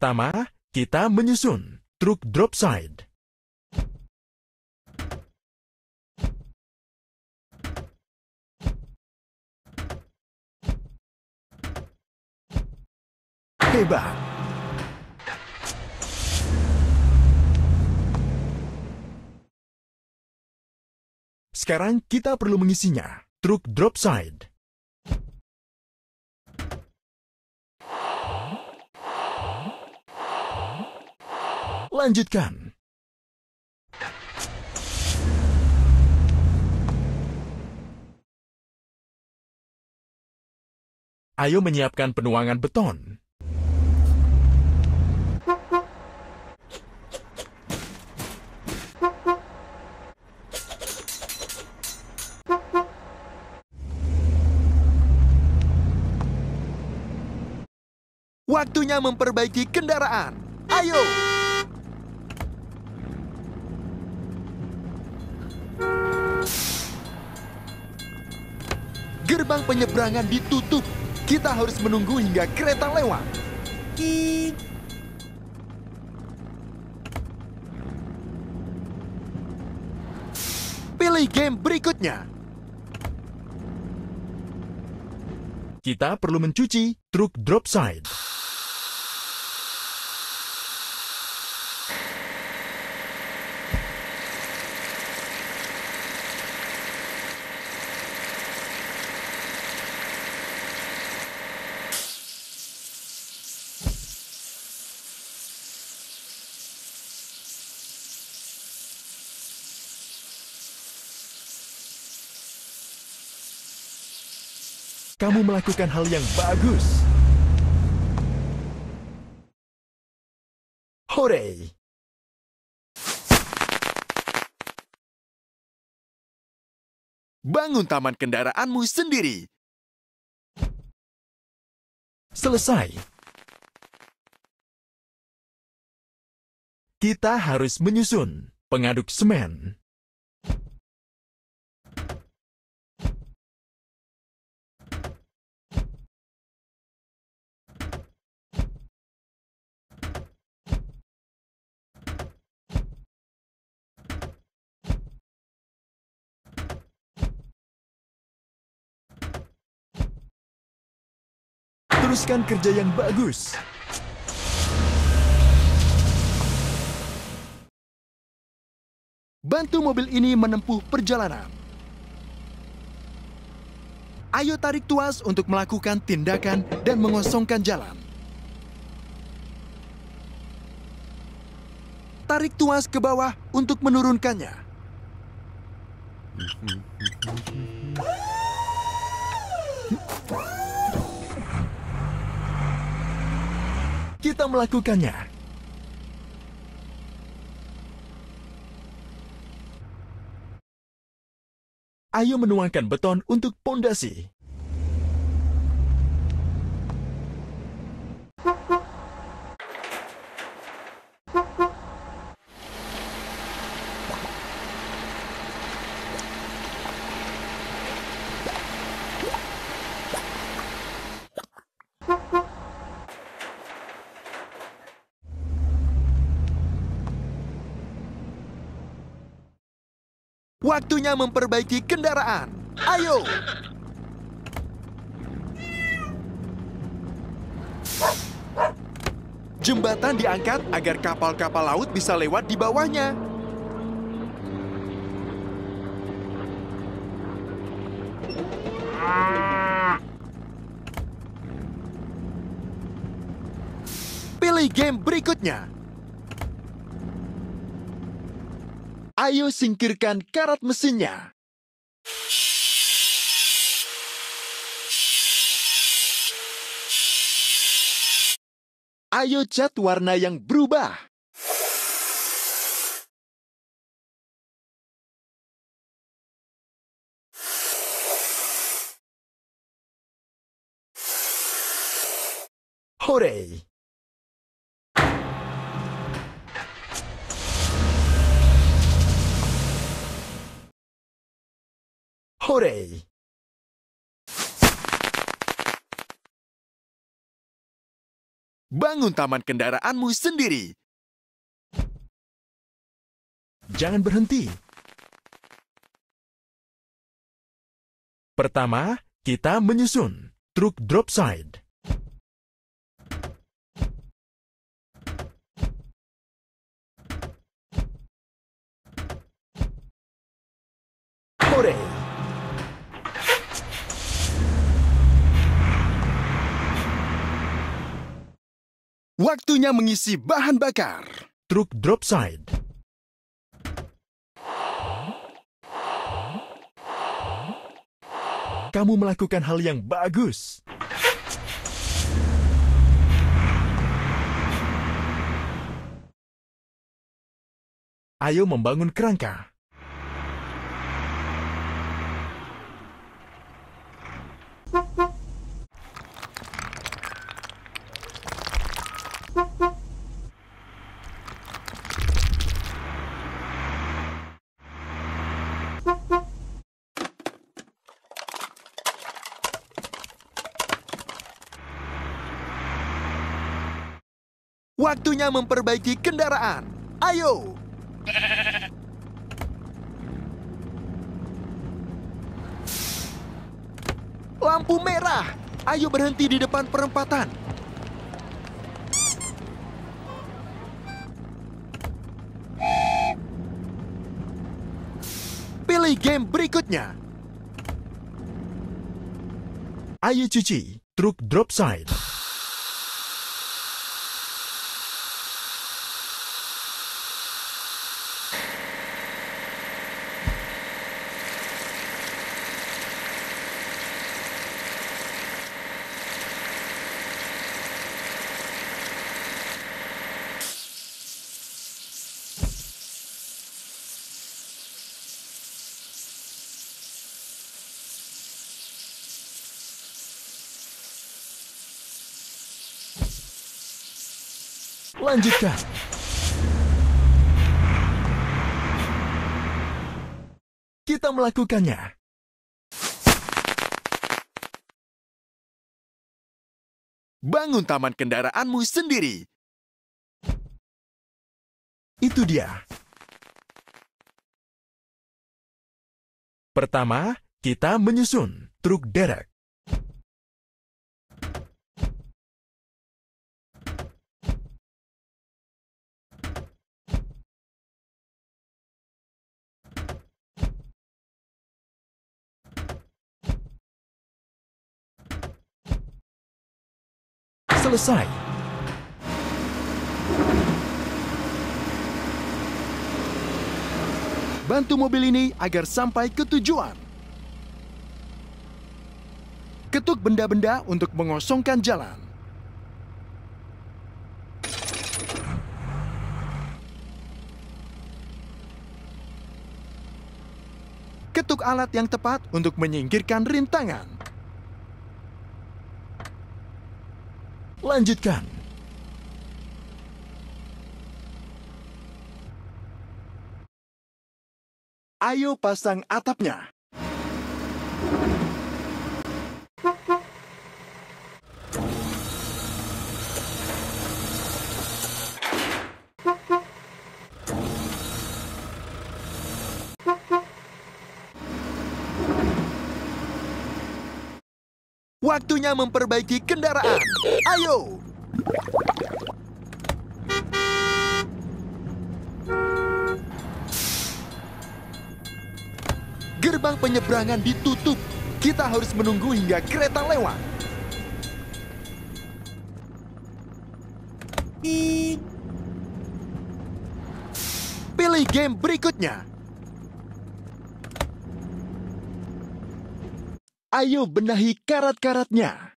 Pertama, kita menyusun truk drop side. Hebat! Sekarang kita perlu mengisinya. Truk drop side. Lanjutkan. Ayo menyiapkan penuangan beton. Waktunya memperbaiki kendaraan. Ayo! gerbang penyeberangan ditutup. Kita harus menunggu hingga kereta lewat. Kik. Pilih game berikutnya. Kita perlu mencuci truk drop side. Kamu melakukan hal yang bagus. Hore! Bangun taman kendaraanmu sendiri. Selesai. Kita harus menyusun pengaduk semen. Teruskan kerja yang bagus. Bantu mobil ini menempuh perjalanan. Ayo tarik tuas untuk melakukan tindakan dan mengosongkan jalan. Tarik tuas ke bawah untuk menurunkannya. kita melakukannya. Ayo menuangkan beton untuk pondasi. Waktunya memperbaiki kendaraan. Ayo! Jembatan diangkat agar kapal-kapal laut bisa lewat di bawahnya. Pilih game berikutnya. Ayo singkirkan karat mesinnya. Ayo cat warna yang berubah. Hooray! Hooray! Bangun taman kendaraanmu sendiri. Jangan berhenti. Pertama, kita menyusun truk dropside. side. Waktunya mengisi bahan bakar. Truk drop side. Kamu melakukan hal yang bagus. Ayo membangun kerangka. Waktunya memperbaiki kendaraan. Ayo! Lampu merah. Ayo berhenti di depan perempatan. Pilih game berikutnya. Ayo cuci, truk drop side. Lanjutkan. Kita melakukannya. Bangun taman kendaraanmu sendiri. Itu dia. Pertama, kita menyusun truk derek. selesai. Bantu mobil ini agar sampai ke tujuan. Ketuk benda-benda untuk mengosongkan jalan. Ketuk alat yang tepat untuk menyingkirkan rintangan. Lanjutkan. Ayo pasang atapnya. Waktunya memperbaiki kendaraan. Ayo! Gerbang penyeberangan ditutup. Kita harus menunggu hingga kereta lewat. Pilih game berikutnya. Ayo benahi karat-karatnya.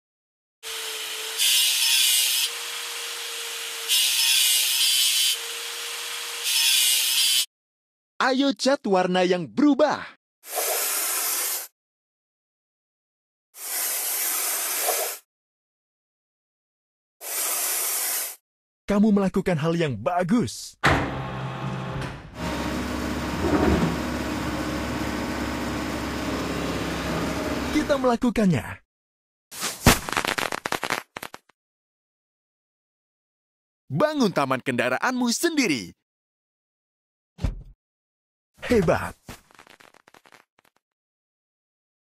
Ayo cat warna yang berubah. Kamu melakukan hal yang bagus. kita melakukannya. Bangun taman kendaraanmu sendiri. Hebat!